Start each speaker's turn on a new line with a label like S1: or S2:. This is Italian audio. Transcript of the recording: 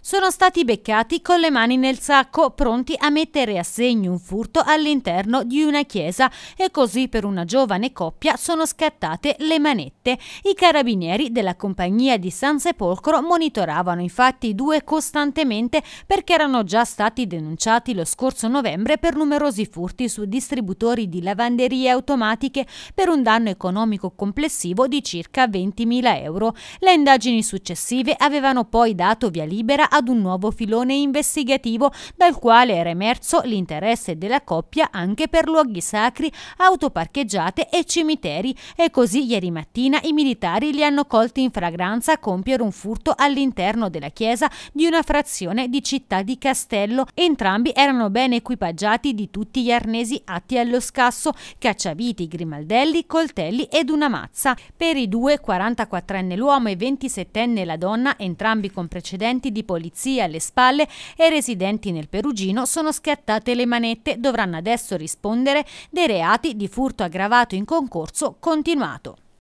S1: sono stati beccati con le mani nel sacco, pronti a mettere a segno un furto all'interno di una chiesa e così per una giovane coppia sono scattate le manette. I carabinieri della compagnia di San Sepolcro monitoravano infatti i due costantemente perché erano già stati denunciati lo scorso novembre per numerosi furti su distributori di lavanderie automatiche per un danno economico complessivo di circa 20.000 euro. Le indagini successive avevano poi dato via libera ad un nuovo filone investigativo dal quale era emerso l'interesse della coppia anche per luoghi sacri, auto parcheggiate e cimiteri e così ieri mattina i militari li hanno colti in fragranza a compiere un furto all'interno della chiesa di una frazione di città di Castello. Entrambi erano ben equipaggiati di tutti gli arnesi atti allo scasso, cacciaviti, grimaldelli, coltelli ed una mazza. Per i due, 44enne l'uomo e 27enne la donna, entrambi con precedenti di polizia, polizia alle spalle e residenti nel Perugino sono schiattate le manette, dovranno adesso rispondere dei reati di furto aggravato in concorso continuato.